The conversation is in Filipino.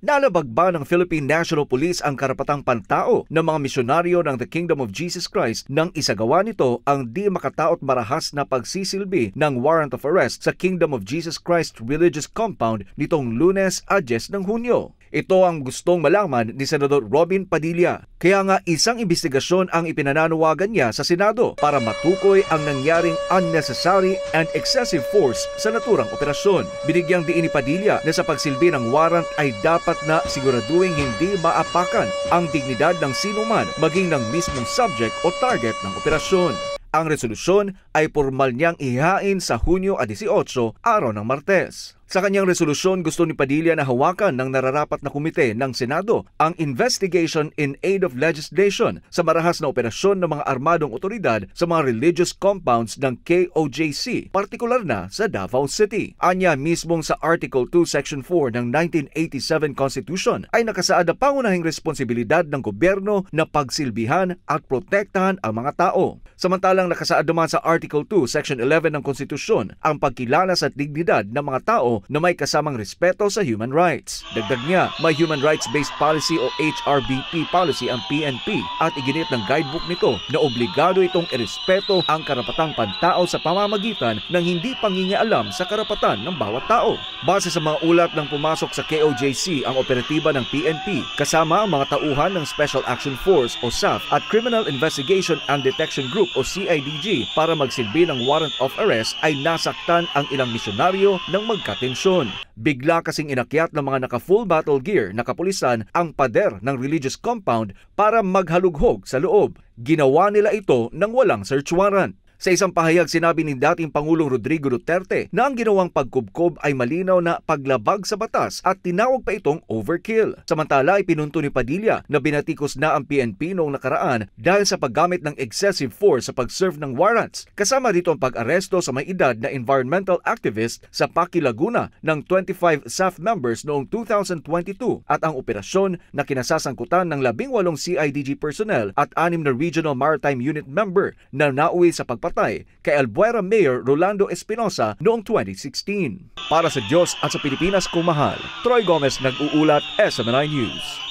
Nalabag ng Philippine National Police ang karapatang pantao ng mga misyonaryo ng The Kingdom of Jesus Christ nang isagawa nito ang di makataot marahas na pagsisilbi ng warrant of arrest sa Kingdom of Jesus Christ Religious Compound nitong lunes, adyes ng Hunyo? Ito ang gustong malaman ni Senador Robin Padilla. Kaya nga isang investigasyon ang ipinananawagan niya sa Senado para matukoy ang nangyaring unnecessary and excessive force sa naturang operasyon. Binigyang diin ni Padilla na sa pagsilbi ng warrant ay dapat na siguraduhin hindi maapakan ang dignidad ng sinuman maging ng mismong subject o target ng operasyon. Ang resolusyon ay formal niyang ihain sa Hunyo 18, araw ng Martes. Sa kanyang resolusyon, gusto ni Padilla na hawakan ng nararapat na komite ng Senado ang investigation in aid of legislation sa marahas na operasyon ng mga armadong otoridad sa mga religious compounds ng KOJC, partikular na sa Davao City. Anya mismong sa Article 2 Section 4 ng 1987 Constitution ay nakasaad na pangunahing responsibilidad ng gobyerno na pagsilbihan at protektahan ang mga tao. Samantalang nakasaad naman sa Article 2 Section 11 ng Konstitusyon ang pagkilala sa dignidad ng mga tao na may kasamang respeto sa human rights. Dagdag niya, may human rights-based policy o HRBP policy ang PNP at iginit ng guidebook nito na obligado itong irespeto ang karapatang pantao sa pamamagitan ng hindi pangingialam sa karapatan ng bawat tao. Base sa mga ulat ng pumasok sa KOJC ang operatiba ng PNP kasama ang mga tauhan ng Special Action Force o SAF at Criminal Investigation and Detection Group o CIDG para magsilbi ng warrant of arrest ay nasaktan ang ilang misyonaryo ng magkatindig tensyon. Bigla kasing inakyat ng mga naka-full battle gear na kapulisan ang pader ng religious compound para maghalughog sa loob. Ginawa nila ito ng walang search warrant. Sa isang pahayag sinabi ni dating Pangulong Rodrigo Duterte na ang ginawang pagkubkob ay malinaw na paglabag sa batas at tinawag pa itong overkill. Samantala ipinunto ni Padilla na binatikos na ang PNP noong nakaraan dahil sa paggamit ng excessive force sa pag-serve ng warrants. Kasama dito ang pag-aresto sa may edad na environmental activist sa Paki Laguna ng 25 SAF members noong 2022 at ang operasyon na kinasasangkutan ng 18 CIDG personnel at 6 na Regional Maritime Unit member na nauwi sa pagpatay patay kay Albuera Mayor Rolando Espinosa noong 2016. Para sa Diyos at sa Pilipinas kumahal, Troy Gomez nag-uulat SMNI News.